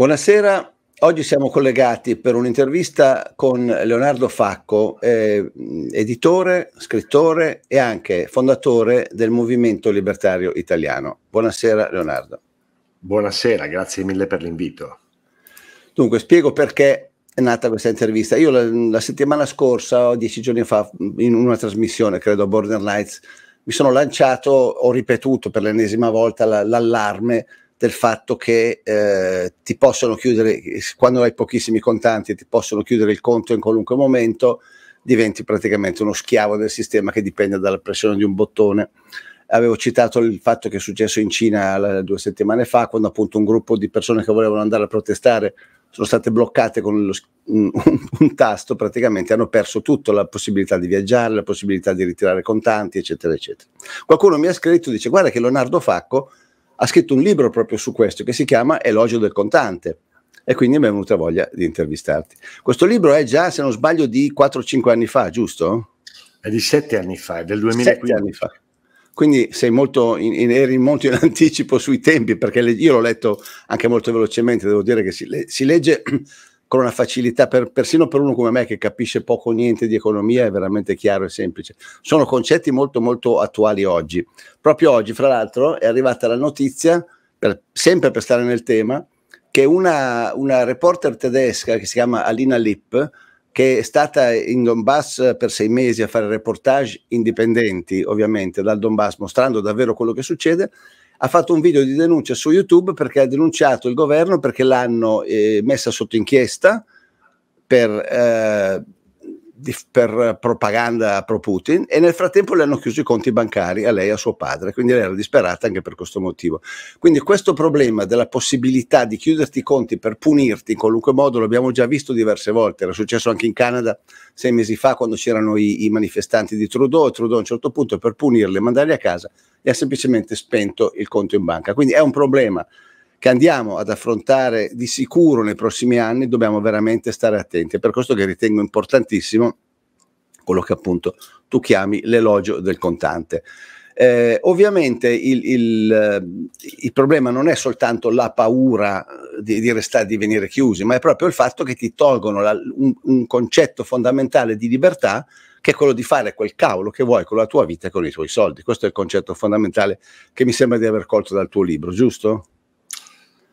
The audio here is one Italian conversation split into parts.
Buonasera, oggi siamo collegati per un'intervista con Leonardo Facco, eh, editore, scrittore e anche fondatore del Movimento Libertario Italiano. Buonasera Leonardo. Buonasera, grazie mille per l'invito. Dunque, spiego perché è nata questa intervista. Io la, la settimana scorsa, dieci giorni fa, in una trasmissione, credo a Border Lights, mi sono lanciato, ho ripetuto per l'ennesima volta l'allarme del fatto che eh, ti possono chiudere, quando hai pochissimi contanti, e ti possono chiudere il conto in qualunque momento, diventi praticamente uno schiavo del sistema che dipende dalla pressione di un bottone. Avevo citato il fatto che è successo in Cina due settimane fa, quando appunto un gruppo di persone che volevano andare a protestare sono state bloccate con lo, un, un, tasto, praticamente hanno perso tutto, la possibilità di viaggiare, la possibilità di ritirare contanti, eccetera, eccetera. Qualcuno mi ha scritto, dice guarda che Leonardo Facco ha scritto un libro proprio su questo che si chiama Elogio del contante e quindi mi è venuta voglia di intervistarti. Questo libro è già, se non sbaglio, di 4-5 anni fa, giusto? È di 7 anni fa, è del 2015. anni fa. Quindi sei molto in, in, eri molto in anticipo sui tempi, perché le, io l'ho letto anche molto velocemente, devo dire che si, le, si legge con una facilità, per, persino per uno come me che capisce poco o niente di economia, è veramente chiaro e semplice. Sono concetti molto molto attuali oggi. Proprio oggi, fra l'altro, è arrivata la notizia, per, sempre per stare nel tema, che una, una reporter tedesca che si chiama Alina Lipp, che è stata in Donbass per sei mesi a fare reportage indipendenti, ovviamente, dal Donbass, mostrando davvero quello che succede, ha fatto un video di denuncia su YouTube perché ha denunciato il governo perché l'hanno eh, messa sotto inchiesta per eh, di, per propaganda pro Putin e nel frattempo le hanno chiuso i conti bancari a lei e a suo padre, quindi lei era disperata anche per questo motivo. Quindi questo problema della possibilità di chiuderti i conti per punirti in qualunque modo l'abbiamo già visto diverse volte, era successo anche in Canada sei mesi fa quando c'erano i, i manifestanti di Trudeau e Trudeau a un certo punto per punirli e mandarli a casa gli ha semplicemente spento il conto in banca, quindi è un problema che andiamo ad affrontare di sicuro nei prossimi anni, dobbiamo veramente stare attenti. È per questo che ritengo importantissimo quello che appunto tu chiami l'elogio del contante. Eh, ovviamente il, il, eh, il, problema non è soltanto la paura di, di, restare, di venire chiusi, ma è proprio il fatto che ti tolgono la, un, un concetto fondamentale di libertà che è quello di fare quel cavolo che vuoi con la tua vita e con i tuoi soldi. Questo è il concetto fondamentale che mi sembra di aver colto dal tuo libro, giusto?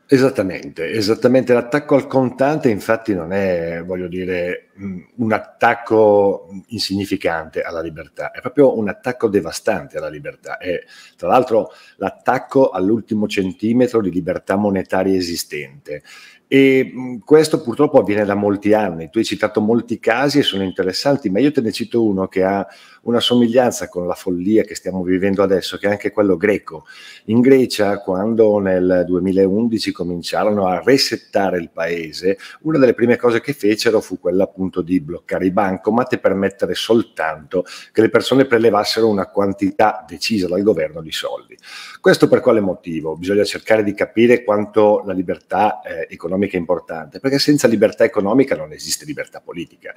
Esattamente, esattamente. L'attacco al contante infatti non è, voglio dire, mm, un attacco insignificante alla libertà, è proprio un attacco devastante alla libertà. È tra l'altro l'attacco all'ultimo centimetro di libertà monetaria esistente. E mm, questo purtroppo avviene da molti anni. Tu hai citato molti casi e sono interessanti, ma io te ne cito uno che ha una somiglianza con la follia che stiamo vivendo adesso, che è anche quello greco. In Grecia, quando nel 2011 cominciarono a resettare il paese, una delle prime cose che fecero fu quella appunto di bloccare i bancomat e permettere soltanto che le persone prelevassero una quantità decisa dal governo di soldi. Questo per quale motivo? Bisogna cercare di capire quanto la libertà eh, economica è importante, perché senza libertà economica non esiste libertà politica.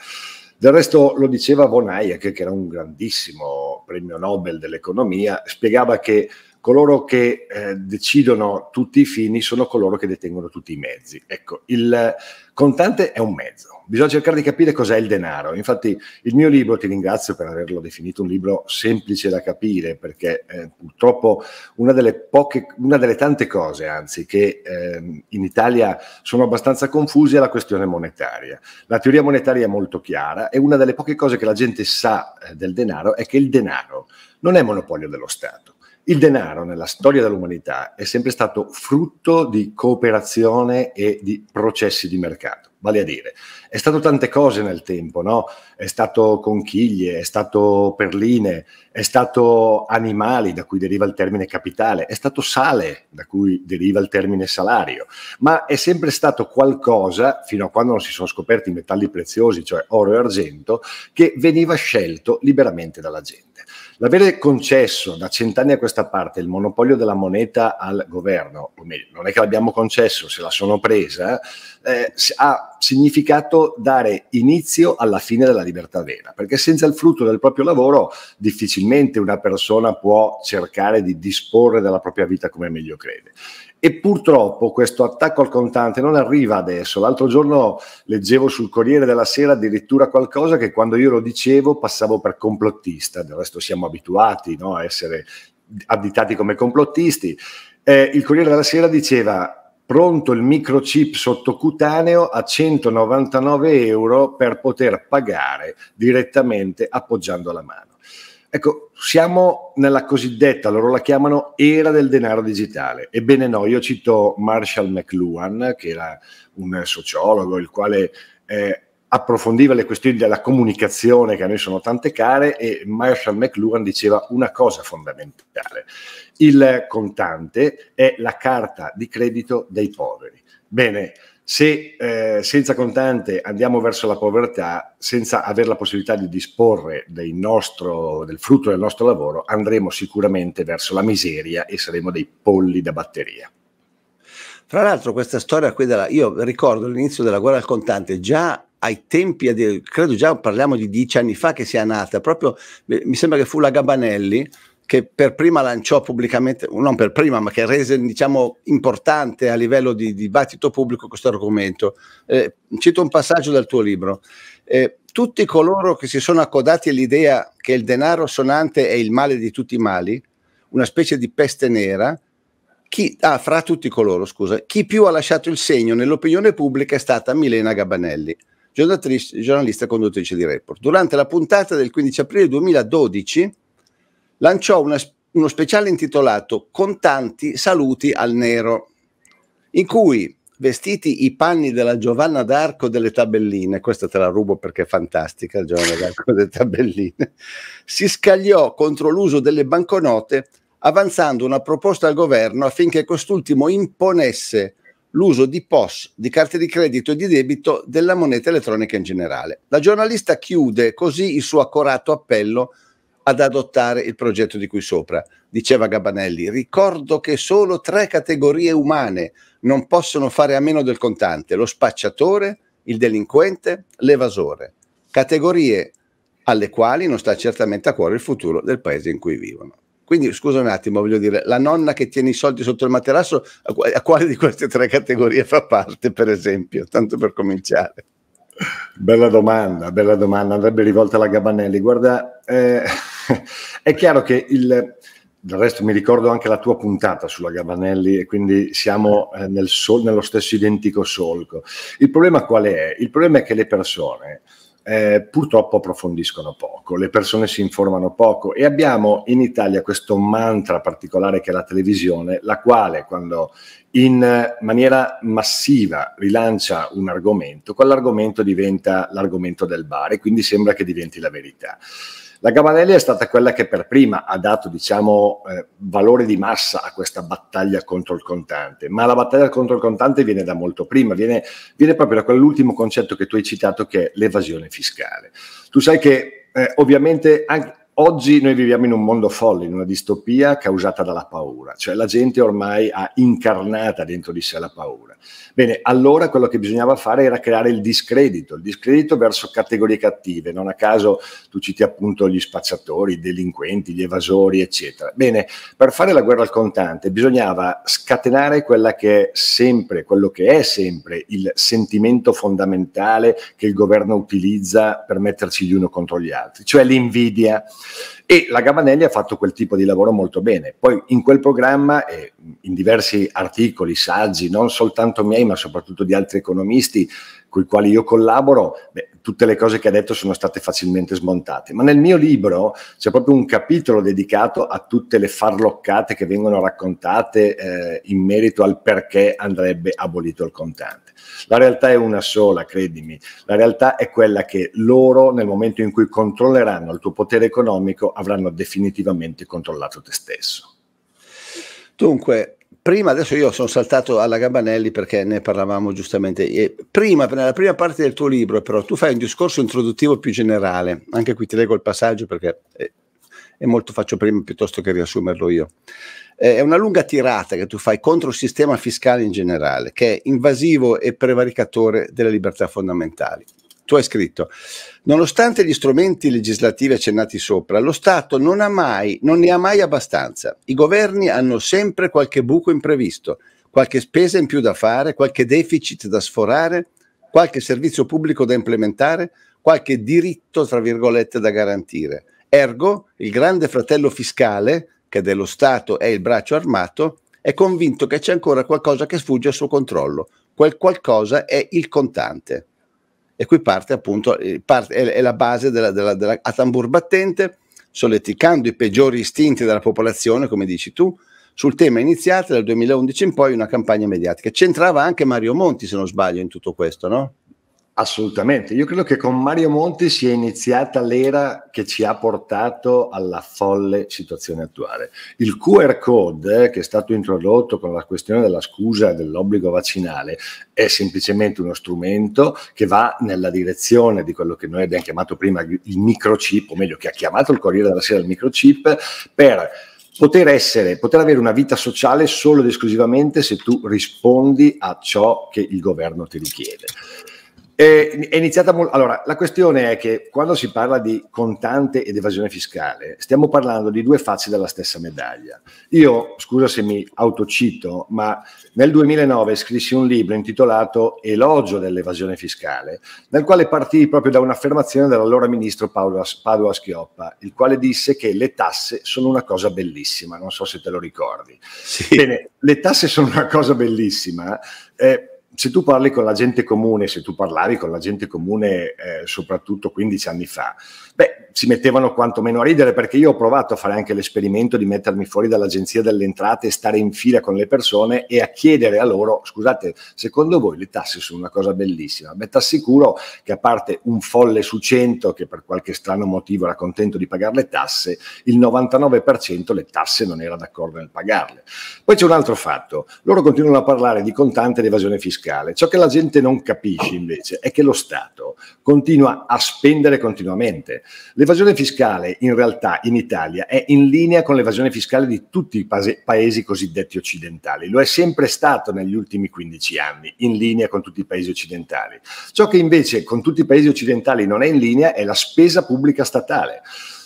Del resto lo diceva Von Hayek, che era un grandissimo premio Nobel dell'economia, spiegava che coloro che eh, decidono tutti i fini sono coloro che detengono tutti i mezzi. Ecco, il contante è un mezzo, bisogna cercare di capire cos'è il denaro. Infatti il mio libro, ti ringrazio per averlo definito un libro semplice da capire, perché eh, purtroppo una delle, poche, una delle tante cose, anzi, che eh, in Italia sono abbastanza confuse è la questione monetaria. La teoria monetaria è molto chiara e una delle poche cose che la gente sa eh, del denaro è che il denaro non è monopolio dello Stato il denaro nella storia dell'umanità è sempre stato frutto di cooperazione e di processi di mercato, vale a dire, è stato tante cose nel tempo, no? È stato conchiglie, è stato perline, è stato animali da cui deriva il termine capitale, è stato sale da cui deriva il termine salario, ma è sempre stato qualcosa, fino a quando non si sono scoperti i metalli preziosi, cioè oro e argento, che veniva scelto liberamente dalla gente. L'avere concesso da cent'anni a questa parte il monopolio della moneta al governo, o meglio, non è che l'abbiamo concesso, se la sono presa, eh, ha significato dare inizio alla fine della libertà vera, perché senza il frutto del proprio lavoro difficilmente una persona può cercare di disporre della propria vita come meglio crede. E purtroppo questo attacco al contante non arriva adesso. L'altro giorno leggevo sul Corriere della Sera addirittura qualcosa che quando io lo dicevo passavo per complottista, del resto siamo abituati no, a essere additati come complottisti. Eh, il Corriere della Sera diceva pronto il microchip sottocutaneo a 199 euro per poter pagare direttamente appoggiando la mano. Ecco, siamo nella cosiddetta, loro la chiamano, era del denaro digitale. Ebbene no, io cito Marshall McLuhan, che era un sociologo, il quale eh, approfondiva le questioni della comunicazione, che a noi sono tante care, e Marshall McLuhan diceva una cosa fondamentale. Il contante è la carta di credito dei poveri. Bene, se eh, senza contante andiamo verso la povertà, senza avere la possibilità di disporre nostro, del frutto del nostro lavoro, andremo sicuramente verso la miseria e saremo dei polli da batteria. Tra l'altro questa storia qui della, io ricordo l'inizio della guerra al contante, già ai tempi, credo già parliamo di dieci anni fa che sia nata, proprio mi sembra che fu la Gabanelli, che per prima lanciò pubblicamente, non per prima, ma che rese diciamo, importante a livello di, dibattito pubblico questo argomento. Eh, cito un passaggio dal tuo libro. Eh, tutti coloro che si sono accodati all'idea che il denaro sonante è il male di tutti i mali, una specie di peste nera, chi, ah, fra tutti coloro, scusa, chi più ha lasciato il segno nell'opinione pubblica è stata Milena Gabanelli giornalista e conduttrice di Report. Durante la puntata del 15 aprile 2012 lanciò una, uno speciale intitolato Contanti saluti al nero, in cui, vestiti i panni della Giovanna d'Arco delle tabelline, questa te la rubo perché è fantastica, Giovanna d'Arco delle tabelline, si scagliò contro l'uso delle banconote avanzando una proposta al governo affinché quest'ultimo imponesse l'uso di POS, di carte di credito e di debito della moneta elettronica in generale. La giornalista chiude così il suo accorato appello ad adottare il progetto di cui sopra. Diceva Gabanelli, ricordo che solo tre categorie umane non possono fare a meno del contante, lo spacciatore, il delinquente, l'evasore, categorie alle quali non sta certamente a cuore il futuro del paese in cui vivono. Quindi scusa un attimo, voglio dire, la nonna che tiene i soldi sotto il materasso, a quale di queste tre categorie fa parte, per esempio, tanto per cominciare? Bella domanda, bella domanda, andrebbe rivolta alla Gabanelli. Guarda, eh, è chiaro che il... Del resto mi ricordo anche la tua puntata sulla Gabanelli e quindi siamo eh, nel sol, nello stesso identico solco. Il problema qual è? Il problema è che le persone eh, purtroppo approfondiscono poco, le persone si informano poco e abbiamo in Italia questo mantra particolare che è la televisione, la quale quando in maniera massiva rilancia un argomento, quell'argomento diventa l'argomento del bar e quindi sembra che diventi la verità. La Gabanelli è stata quella che per prima ha dato diciamo, eh, valore di massa a questa battaglia contro il contante, ma la battaglia contro il contante viene da molto prima, viene, viene proprio da quell'ultimo concetto che tu hai citato che è l'evasione fiscale. Tu sai che eh, ovviamente anche, Oggi noi viviamo in un mondo folle, in una distopia causata dalla paura, cioè la gente ormai ha incarnata dentro di sé la paura. Bene, allora quello che bisognava fare era creare il discredito, il discredito verso categorie cattive, non a caso tu citi appunto gli spacciatori, i delinquenti, gli evasori, eccetera. Bene, per fare la guerra al contante bisognava scatenare quella che è sempre, quello che è sempre il sentimento fondamentale che il governo utilizza per metterci gli uno contro gli altri, cioè l'invidia. E la Gabanelli ha fatto quel tipo di lavoro molto bene. Poi in quel programma, eh, in diversi articoli, saggi, non soltanto miei, ma soprattutto di altri economisti con i quali io collaboro, beh, tutte le cose che ha detto sono state facilmente smontate. Ma nel mio libro c'è proprio un capitolo dedicato a tutte le farloccate che vengono raccontate eh, in merito al perché andrebbe abolito il contante. La realtà è una sola, credimi. La realtà è quella che loro, nel momento in cui controlleranno il tuo potere economico, avranno definitivamente controllato te stesso. Dunque, prima, adesso io sono saltato alla Gabanelli perché ne parlavamo giustamente. E prima, nella prima parte del tuo libro, però, tu fai un discorso introduttivo più generale. Anche qui ti leggo il passaggio perché è, è molto faccio prima piuttosto che riassumerlo io. Eh, è una lunga tirata che tu fai contro il sistema fiscale in generale, che è invasivo e prevaricatore delle libertà fondamentali. Tu hai scritto, nonostante gli strumenti legislativi accennati sopra, lo Stato non, ha mai, non ne ha mai abbastanza. I governi hanno sempre qualche buco imprevisto, qualche spesa in più da fare, qualche deficit da sforare, qualche servizio pubblico da implementare, qualche diritto, tra virgolette, da garantire. Ergo, il grande fratello fiscale che dello Stato è il braccio armato, è convinto che c'è ancora qualcosa che sfugge al suo controllo. Quel qualcosa è il contante. E qui parte appunto, parte, è, è, la base della, della, della, a tambur battente, solleticando i peggiori istinti della popolazione, come dici tu, sul tema iniziata dal 2011 in poi una campagna mediatica. C'entrava anche Mario Monti, se non sbaglio, in tutto questo, no? Assolutamente, io credo che con Mario Monti sia iniziata l'era che ci ha portato alla folle situazione attuale. Il QR code eh, che è stato introdotto con la questione della scusa e dell'obbligo vaccinale è semplicemente uno strumento che va nella direzione di quello che noi abbiamo chiamato prima il microchip, o meglio che ha chiamato il Corriere della Sera il microchip, per poter essere, poter avere una vita sociale solo ed esclusivamente se tu rispondi a ciò che il governo ti richiede è iniziata molto. Allora, la questione è che quando si parla di contante ed evasione fiscale, stiamo parlando di due facce della stessa medaglia. Io, scusa se mi autocito, ma nel 2009 scrissi un libro intitolato Elogio dell'evasione fiscale, nel quale partii proprio da un'affermazione dell'allora ministro Paolo Padua Schioppa, il quale disse che le tasse sono una cosa bellissima. Non so se te lo ricordi. Sì. Bene, le tasse sono una cosa bellissima. Eh, se tu parli con la gente comune, se tu parlavi con la gente comune eh, soprattutto 15 anni fa, beh, si mettevano quantomeno a ridere perché io ho provato a fare anche l'esperimento di mettermi fuori dall'agenzia delle entrate e stare in fila con le persone e a chiedere a loro, scusate, secondo voi le tasse sono una cosa bellissima? Beh, t'assicuro che a parte un folle su 100 che per qualche strano motivo era contento di pagare le tasse, il 99% le tasse non era d'accordo nel pagarle. Poi c'è un altro fatto, loro continuano a parlare di contante ed evasione fiscale. Ciò che la gente non capisce invece è che lo Stato continua a spendere continuamente. L'evasione fiscale in realtà in Italia è in linea con l'evasione fiscale di tutti i paesi, cosiddetti occidentali, lo è sempre stato negli ultimi 15 anni, in linea con tutti i paesi occidentali. Ciò che invece con tutti i paesi occidentali non è in linea è la spesa pubblica statale.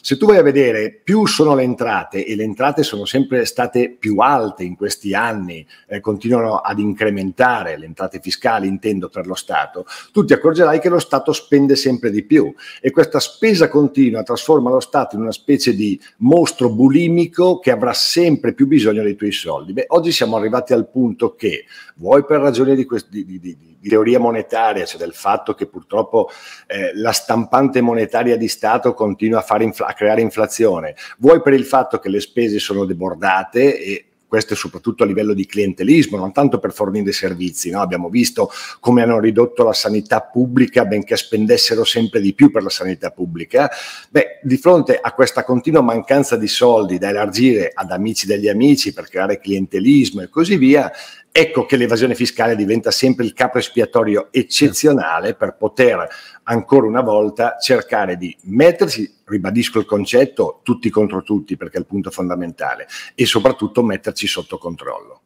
Se tu vai a vedere, più sono le entrate e le entrate sono sempre state più alte in questi anni, eh, continuano ad incrementare le entrate fiscali, intendo per lo Stato, tu ti accorgerai che lo Stato spende sempre di più e questa spesa continua trasforma lo Stato in una specie di mostro bulimico che avrà sempre più bisogno dei tuoi soldi. Beh, oggi siamo arrivati al punto che, vuoi per ragioni di, di, di, di teoria monetaria, cioè del fatto che purtroppo eh, la stampante monetaria di Stato continua a fare inflazione, creare inflazione, vuoi per il fatto che le spese sono debordate e questo soprattutto a livello di clientelismo, non tanto per fornire servizi. No? Abbiamo visto come hanno ridotto la sanità pubblica, benché spendessero sempre di più per la sanità pubblica. Beh, di fronte a questa continua mancanza di soldi da elargire ad amici degli amici per creare clientelismo e così via, Ecco che l'evasione fiscale diventa sempre il capo espiatorio eccezionale per poter ancora una volta cercare di mettersi, ribadisco il concetto, tutti contro tutti perché è il punto fondamentale e soprattutto metterci sotto controllo.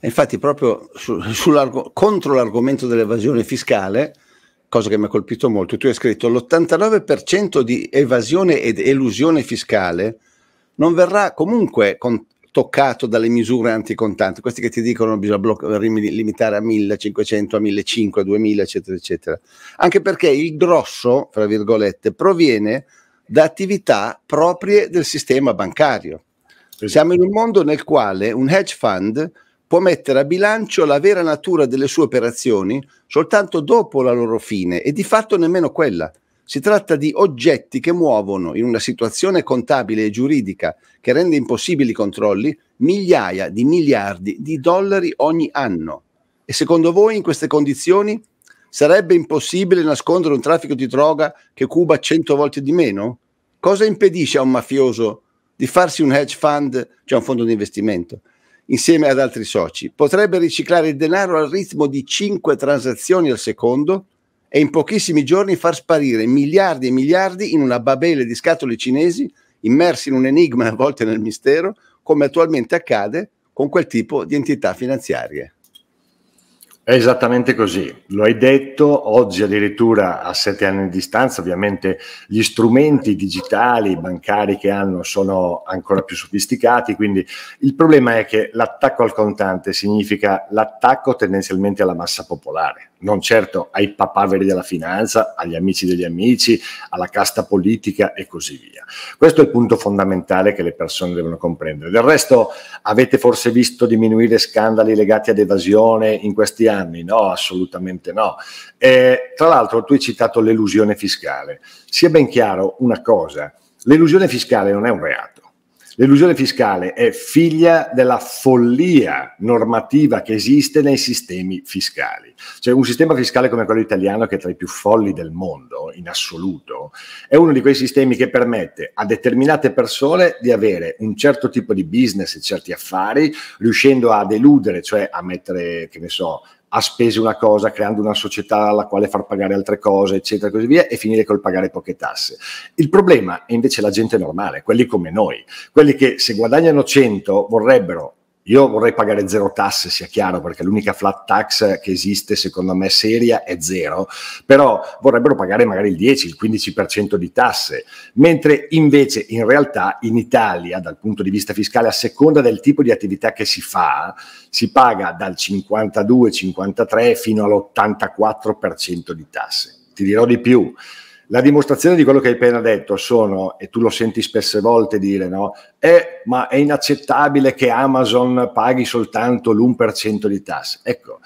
Infatti proprio su, contro l'argomento dell'evasione fiscale, cosa che mi ha colpito molto, tu hai scritto l'89% di evasione ed elusione fiscale non verrà comunque con, toccato dalle misure anticontanti, questi che ti dicono che bisogna blocca- limitare a 1500, a 1500, a 2000, eccetera, eccetera. Anche perché il grosso, fra virgolette, proviene da attività proprie del sistema bancario. Esatto. Siamo in un mondo nel quale un hedge fund può mettere a bilancio la vera natura delle sue operazioni soltanto dopo la loro fine e di fatto nemmeno quella. Si tratta di oggetti che muovono, in una situazione contabile e giuridica che rende impossibili i controlli, migliaia di miliardi di dollari ogni anno. E secondo voi in queste condizioni sarebbe impossibile nascondere un traffico di droga che cuba 100 volte di meno? Cosa impedisce a un mafioso di farsi un hedge fund, cioè un fondo di investimento, insieme ad altri soci? Potrebbe riciclare il denaro al ritmo di 5 transazioni al secondo? e in pochissimi giorni far sparire miliardi e miliardi in una babele di scatole cinesi immersi in un enigma a volte nel mistero, come attualmente accade con quel tipo di entità finanziarie. È esattamente così, lo hai detto, oggi addirittura a sette anni di distanza ovviamente gli strumenti digitali, bancari che hanno sono ancora più sofisticati, quindi il problema è che l'attacco al contante significa l'attacco tendenzialmente alla massa popolare, non certo ai papaveri della finanza, agli amici degli amici, alla casta politica e così via. Questo è il punto fondamentale che le persone devono comprendere. Del resto avete forse visto diminuire scandali legati ad evasione in questi anni? anni, no, assolutamente no. Eh, tra l'altro tu hai citato l'elusione fiscale. Sia ben chiaro una cosa, l'elusione fiscale non è un reato. L'elusione fiscale è figlia della follia normativa che esiste nei sistemi fiscali. Cioè un sistema fiscale come quello italiano, che è tra i più folli del mondo in assoluto, è uno di quei sistemi che permette a determinate persone di avere un certo tipo di business e certi affari, riuscendo ad eludere, cioè a mettere, che ne so, a spese una cosa, creando una società alla quale far pagare altre cose, eccetera, così via, e finire col pagare poche tasse. Il problema è invece la gente normale, quelli come noi, quelli che se guadagnano 100 vorrebbero io vorrei pagare zero tasse, sia chiaro, perché l'unica flat tax che esiste, secondo me, seria è zero, però vorrebbero pagare magari il 10, il 15% di tasse, mentre invece in realtà in Italia, dal punto di vista fiscale, a seconda del tipo di attività che si fa, si paga dal 52, 53 fino all'84% di tasse. Ti dirò di più, la dimostrazione di quello che hai appena detto sono, e tu lo senti spesse volte dire, no? È, ma è inaccettabile che Amazon paghi soltanto l'1% di tasse. Ecco,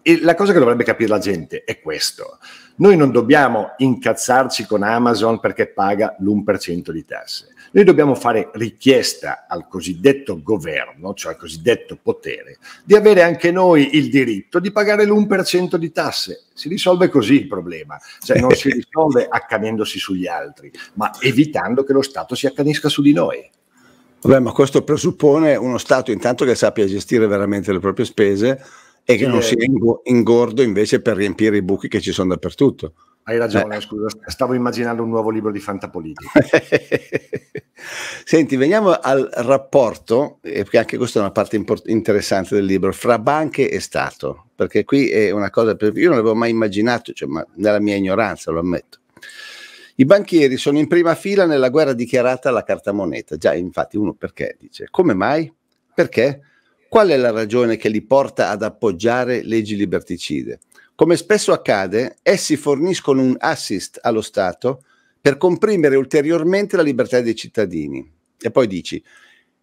e la cosa che dovrebbe capire la gente è questo. Noi non dobbiamo incazzarci con Amazon perché paga l'1% di tasse. Noi dobbiamo fare richiesta al cosiddetto governo, cioè al cosiddetto potere, di avere anche noi il diritto di pagare l'1% di tasse. Si risolve così il problema, cioè non si risolve accanendosi sugli altri, ma evitando che lo Stato si accanisca su di noi. Vabbè, ma questo presuppone uno Stato intanto che sappia gestire veramente le proprie spese, e che cioè, non sia ingordo invece per riempire i buchi che ci sono dappertutto. Hai ragione, eh. scusa, stavo immaginando un nuovo libro di fantapolitica. Senti, veniamo al rapporto, perché eh, anche questa è una parte import- interessante del libro, fra banche e Stato, perché qui è una cosa, per... io non l'avevo mai immaginato, cioè, ma nella mia ignoranza lo ammetto. I banchieri sono in prima fila nella guerra dichiarata alla carta moneta. Già, infatti, uno perché dice, come mai? Perché? Qual è la ragione che li porta ad appoggiare leggi liberticide? Come spesso accade, essi forniscono un assist allo Stato per comprimere ulteriormente la libertà dei cittadini. E poi dici,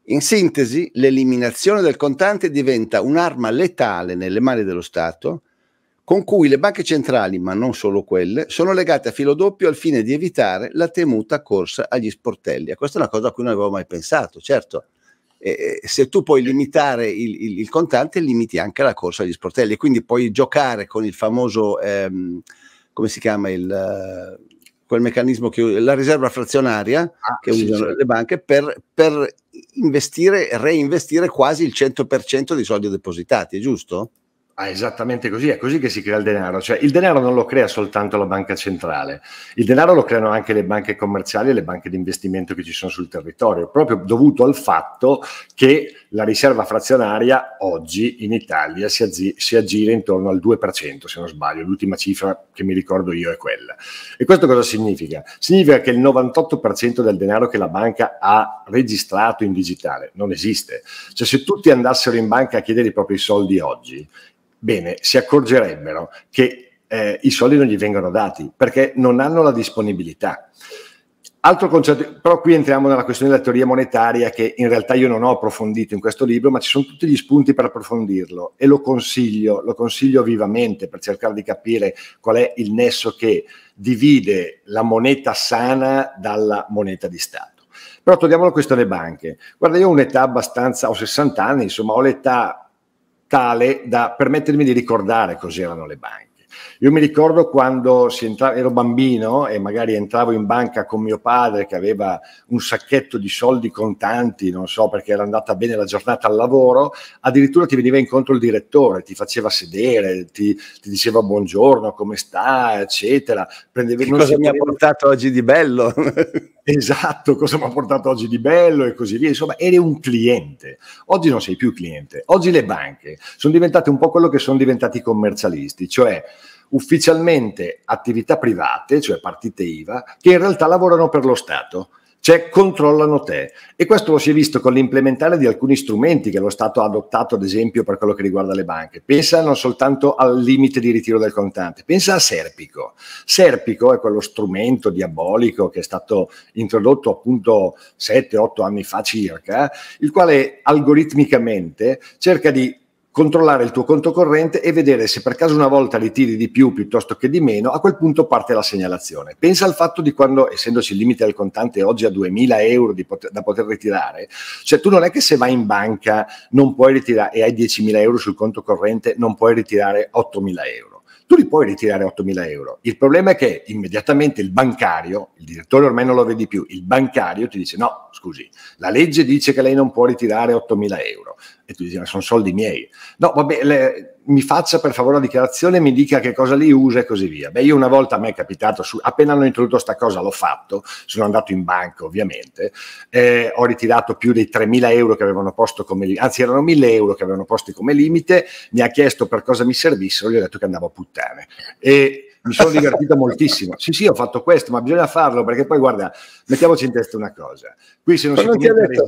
in sintesi, l'eliminazione del contante diventa un'arma letale nelle mani dello Stato, con cui le banche centrali, ma non solo quelle, sono legate a filo doppio al fine di evitare la temuta corsa agli sportelli. E questa è una cosa a cui non avevo mai pensato, certo eh, se tu puoi limitare il, il, il, contante, limiti anche la corsa agli sportelli. Quindi puoi giocare con il famoso, ehm, come si chiama, il, quel meccanismo che la riserva frazionaria ah, che sì, usano sì. le banche per, per investire, reinvestire quasi il 100% dei soldi depositati, è giusto? Ah, esattamente così, è così che si crea il denaro, cioè il denaro non lo crea soltanto la banca centrale, il denaro lo creano anche le banche commerciali e le banche di investimento che ci sono sul territorio, proprio dovuto al fatto che la riserva frazionaria oggi in Italia si, agi- si aggira intorno al 2%, se non sbaglio, l'ultima cifra che mi ricordo io è quella. E questo cosa significa? Significa che il 98% del denaro che la banca ha registrato in digitale non esiste, cioè se tutti andassero in banca a chiedere i propri soldi oggi, bene, si accorgerebbero che eh, i soldi non gli vengono dati perché non hanno la disponibilità. Altro concetto, però qui entriamo nella questione della teoria monetaria che in realtà io non ho approfondito in questo libro, ma ci sono tutti gli spunti per approfondirlo e lo consiglio, lo consiglio vivamente per cercare di capire qual è il nesso che divide la moneta sana dalla moneta di Stato. Però togliamo la questione banche. Guarda, io ho un'età abbastanza, ho 60 anni, insomma, ho l'età tale da permettermi di ricordare cos'erano le banche. Io mi ricordo quando entra- ero bambino e magari entravo in banca con mio padre che aveva un sacchetto di soldi contanti, non so perché era andata bene la giornata al lavoro, addirittura ti veniva incontro il direttore, ti faceva sedere, ti, ti diceva buongiorno, come sta, eccetera. Prendevi, cosa mi ha portato oggi di bello? esatto, cosa mi ha portato oggi di bello e così via. Insomma, eri un cliente. Oggi non sei più cliente. Oggi le banche sono diventate un po' quello che sono diventati i commercialisti, cioè ufficialmente attività private, cioè partite IVA, che in realtà lavorano per lo Stato cioè controllano te. E questo lo si è visto con l'implementare di alcuni strumenti che lo Stato ha adottato, ad esempio, per quello che riguarda le banche. Pensa non soltanto al limite di ritiro del contante, pensa a Serpico. Serpico è quello strumento diabolico che è stato introdotto appunto 7-8 anni fa circa, il quale algoritmicamente cerca di controllare il tuo conto corrente e vedere se per caso una volta ritiri di più piuttosto che di meno, a quel punto parte la segnalazione. Pensa al fatto di quando, essendoci il limite del contante oggi a 2000 euro poter, da poter ritirare, cioè tu non è che se vai in banca non puoi ritirare e hai 10.000 euro sul conto corrente non puoi ritirare 8.000 euro tu li puoi ritirare 8.000 euro. Il problema è che immediatamente il bancario, il direttore ormai non lo vedi più, il bancario ti dice no, scusi, la legge dice che lei non può ritirare 8.000 euro. E tu dici ma sono soldi miei. No, vabbè, le, mi faccia per favore la dichiarazione, mi dica che cosa li usa e così via. Beh, io una volta a me è capitato, su, appena hanno introdotto questa cosa l'ho fatto, sono andato in banca ovviamente, eh, ho ritirato più dei 3.000 euro che avevano posto come limite, anzi erano 1.000 euro che avevano posti come limite, mi ha chiesto per cosa mi servissero, gli ho detto che andavo a puttane. E mi sono divertito moltissimo. Sì, sì, ho fatto questo, ma bisogna farlo perché poi, guarda, mettiamoci in testa una cosa. Qui se non ma si non ti, detto,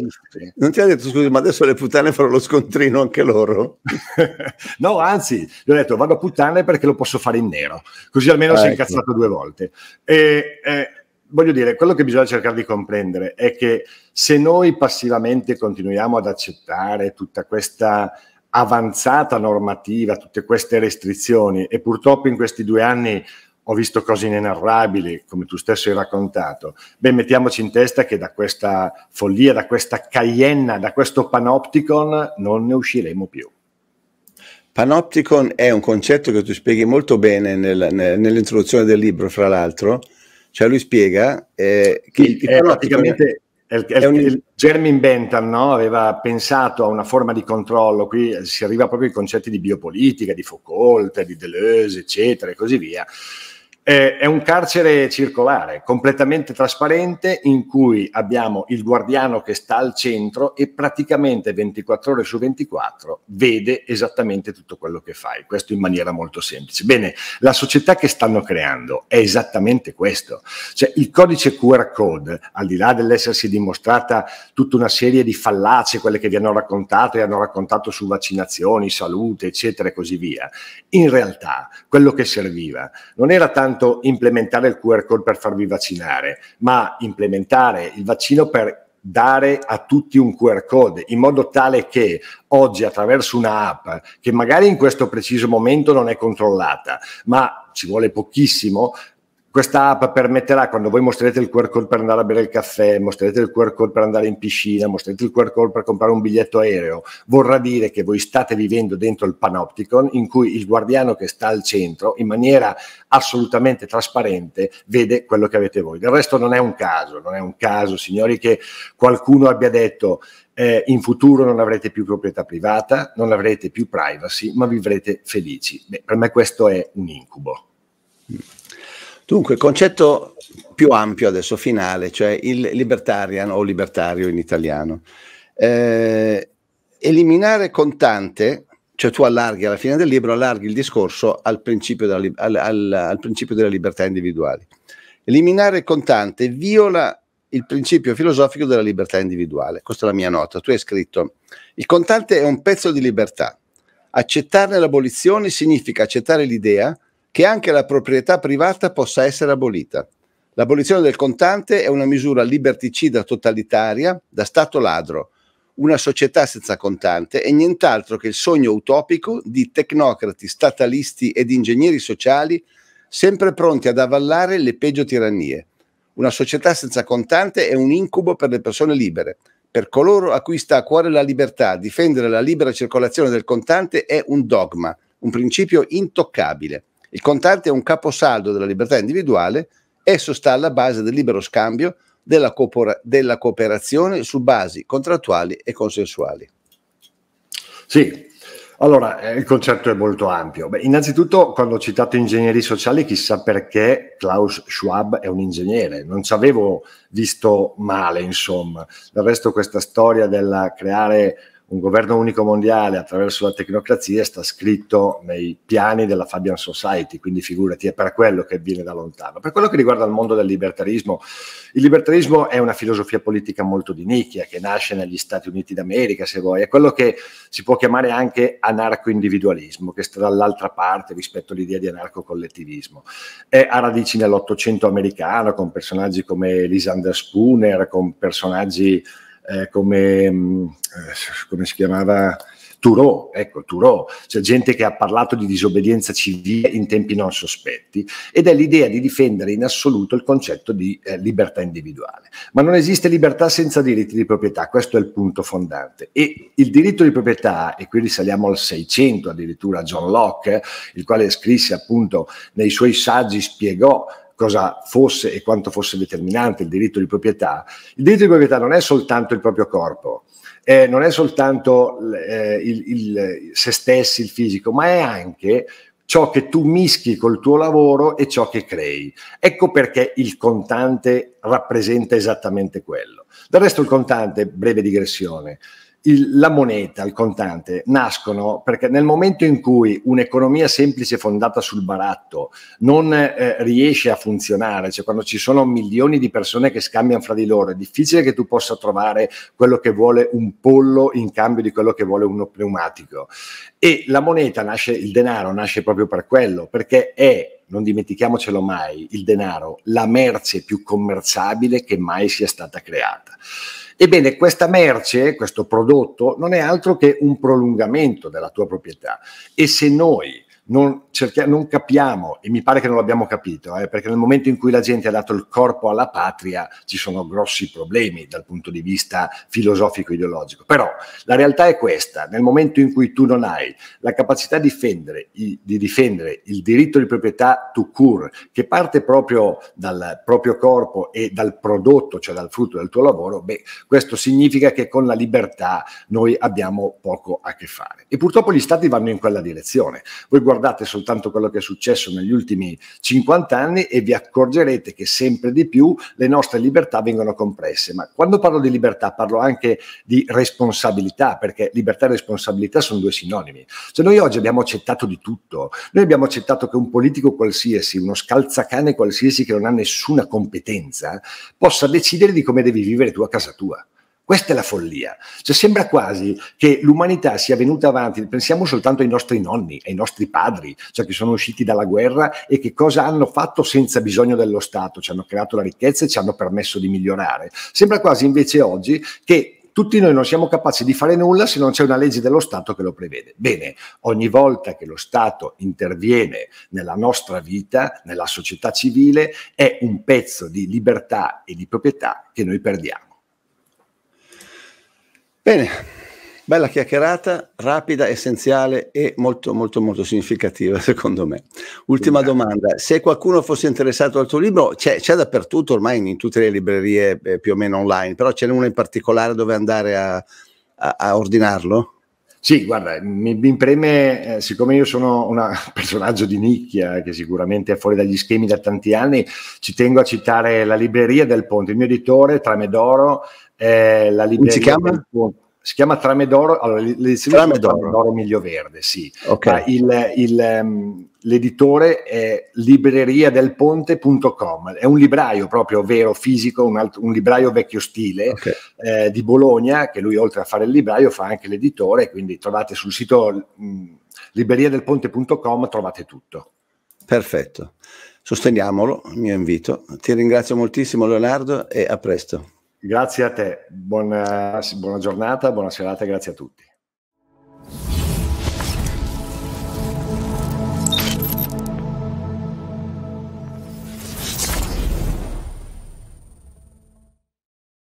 non ti ha detto, scusi, ma adesso le puttane farò lo scontrino anche loro? no, anzi, gli ho detto, vado a puttane perché lo posso fare in nero, così almeno ah, si è ah, ecco. incazzato due volte. E, eh, voglio dire, quello che bisogna cercare di comprendere è che se noi passivamente continuiamo ad accettare tutta questa avanzata normativa, tutte queste restrizioni e purtroppo in questi due anni ho visto cose inenarrabili, come tu stesso hai raccontato. Beh, mettiamoci in testa che da questa follia, da questa cayenna, da questo panopticon non ne usciremo più. Panopticon è un concetto che tu spieghi molto bene nel, nel, nell'introduzione del libro, fra l'altro. Cioè lui spiega eh, che il, il è praticamente il, il, un... il Germin Bentham no? aveva pensato a una forma di controllo, qui eh, si arriva proprio ai concetti di biopolitica, di Foucault, di Deleuze, eccetera, e così via, eh, è un carcere circolare, completamente trasparente, in cui abbiamo il guardiano che sta al centro e praticamente 24 ore su 24 vede esattamente tutto quello che fai, questo in maniera molto semplice. Bene, la società che stanno creando è esattamente questo, cioè il codice QR code, al di là dell'essersi dimostrata tutta una serie di fallacie, quelle che vi hanno raccontato e hanno raccontato su vaccinazioni, salute, eccetera e così via, in realtà quello che serviva non era tanto soltanto implementare il QR code per farvi vaccinare, ma implementare il vaccino per dare a tutti un QR code in modo tale che oggi attraverso un'app che magari in questo preciso momento non è controllata, ma ci vuole pochissimo, questa app permetterà, quando voi mostrerete il QR code per andare a bere il caffè, mostrerete il QR code per andare in piscina, mostrerete il QR code per comprare un biglietto aereo, vorrà dire che voi state vivendo dentro il panopticon in cui il guardiano che sta al centro, in maniera assolutamente trasparente, vede quello che avete voi. Del resto non è un caso, non è un caso, signori, che qualcuno abbia detto eh, in futuro non avrete più proprietà privata, non avrete più privacy, ma vivrete felici. Beh, per me questo è un incubo. Dunque, concetto più ampio adesso, finale, cioè il libertarian o libertario in italiano. Eh, eliminare contante, cioè tu allarghi alla fine del libro, allarghi il discorso al principio della, al, al, al principio della libertà individuale. Eliminare contante viola il principio filosofico della libertà individuale. Questa è la mia nota. Tu hai scritto, il contante è un pezzo di libertà. Accettarne l'abolizione significa accettare l'idea che anche la proprietà privata possa essere abolita. L'abolizione del contante è una misura liberticida totalitaria da Stato ladro, una società senza contante è nient'altro che il sogno utopico di tecnocrati, statalisti ed ingegneri sociali sempre pronti ad avallare le peggio tirannie. Una società senza contante è un incubo per le persone libere. Per coloro a cui sta a cuore la libertà, difendere la libera circolazione del contante è un dogma, un principio intoccabile. Il contante è un caposaldo della libertà individuale, esso sta alla base del libero scambio, della, coopera- della cooperazione su basi contrattuali e consensuali. Sì, allora, eh, il concetto è molto ampio. Beh, innanzitutto, quando ho citato ingegneri sociali, chissà perché Klaus Schwab è un ingegnere, non ci avevo visto male, insomma. Del resto questa storia del creare un governo unico mondiale attraverso la tecnocrazia sta scritto nei piani della Fabian Society, quindi figurati, è per quello che viene da lontano. Per quello che riguarda il mondo del libertarismo, il libertarismo è una filosofia politica molto di nicchia che nasce negli Stati Uniti d'America, se vuoi, è quello che si può chiamare anche anarco-individualismo, che sta dall'altra parte rispetto all'idea di anarco-collettivismo. È a radici nell'Ottocento americano, con personaggi come Lisander Spooner, con personaggi eh, come, mm, eh, come, si chiamava? Turò, ecco, Turò, cioè gente che ha parlato di disobbedienza civile in tempi non sospetti, ed è l'idea di difendere in assoluto il concetto di eh, libertà individuale. Ma non esiste libertà senza diritti di proprietà, questo è il punto fondante. E il diritto di proprietà, e qui risaliamo al 600 addirittura John Locke, il quale scrisse appunto nei suoi saggi, spiegò cosa fosse e quanto fosse determinante il diritto di proprietà, il diritto di proprietà non è soltanto il proprio corpo, eh, non è soltanto eh, il, il, se stessi, il fisico, ma è anche ciò che tu mischi col tuo lavoro e ciò che crei. Ecco perché il contante rappresenta esattamente quello. Del resto il contante, breve digressione, il, la moneta, il contante, nascono perché nel momento in cui un'economia semplice fondata sul baratto non eh, riesce a funzionare, cioè quando ci sono milioni di persone che scambiano fra di loro, è difficile che tu possa trovare quello che vuole un pollo in cambio di quello che vuole uno pneumatico. E la moneta nasce, il denaro nasce proprio per quello, perché è non dimentichiamocelo mai, il denaro, la merce più commerciabile che mai sia stata creata. Ebbene, questa merce, questo prodotto, non è altro che un prolungamento della tua proprietà. E se noi non, cerchia, non capiamo, e mi pare che non l'abbiamo capito, eh, perché nel momento in cui la gente ha dato il corpo alla patria ci sono grossi problemi dal punto di vista filosofico-ideologico. Però la realtà è questa, nel momento in cui tu non hai la capacità di difendere, di difendere il diritto di proprietà to cure, che parte proprio dal proprio corpo e dal prodotto, cioè dal frutto del tuo lavoro, beh, questo significa che con la libertà noi abbiamo poco a che fare. E purtroppo gli stati vanno in quella direzione. Voi guardate soltanto quello che è successo negli ultimi 50 anni e vi accorgerete che sempre di più le nostre libertà vengono compresse. Ma quando parlo di libertà parlo anche di responsabilità, perché libertà e responsabilità sono due sinonimi. Cioè noi oggi abbiamo accettato di tutto, noi abbiamo accettato che un politico qualsiasi, uno scalzacane qualsiasi che non ha nessuna competenza, possa decidere di come devi vivere tu a casa tua. Questa è la follia. Cioè, sembra quasi che l'umanità sia venuta avanti, pensiamo soltanto ai nostri nonni, ai nostri padri, cioè che sono usciti dalla guerra e che cosa hanno fatto senza bisogno dello Stato, ci hanno creato la ricchezza e ci hanno permesso di migliorare. Sembra quasi invece oggi che tutti noi non siamo capaci di fare nulla se non c'è una legge dello Stato che lo prevede. Bene, ogni volta che lo Stato interviene nella nostra vita, nella società civile, è un pezzo di libertà e di proprietà che noi perdiamo. Bene, bella chiacchierata, rapida, essenziale e molto molto molto significativa secondo me. Ultima sì, domanda, se qualcuno fosse interessato al tuo libro, c'è, dappertutto ormai in, in tutte le librerie eh, più o meno online, però ce n'è una in particolare dove andare a, a, a ordinarlo? Sì, guarda, mi, mi preme, eh, siccome io sono un personaggio di nicchia che sicuramente è fuori dagli schemi da tanti anni, ci tengo a citare la libreria del Ponte, il mio editore Tramedoro, eh, la libreria si chiama? si chiama Tramedoro, allora, l'edizione Tramedoro. Tramedoro Miglioverde, sì. Okay. Il, il, um, l'editore è libreriadelponte.com, è un libraio proprio vero, fisico, un, alt- un libraio vecchio stile okay. eh, di Bologna, che lui oltre a fare il libraio fa anche l'editore, quindi trovate sul sito mh, mm, libreriadelponte.com, trovate tutto. Perfetto, sosteniamolo, mio invito. Ti ringrazio moltissimo Leonardo e a presto. Grazie a te, buona, eh, buona giornata, buona serata e grazie a tutti.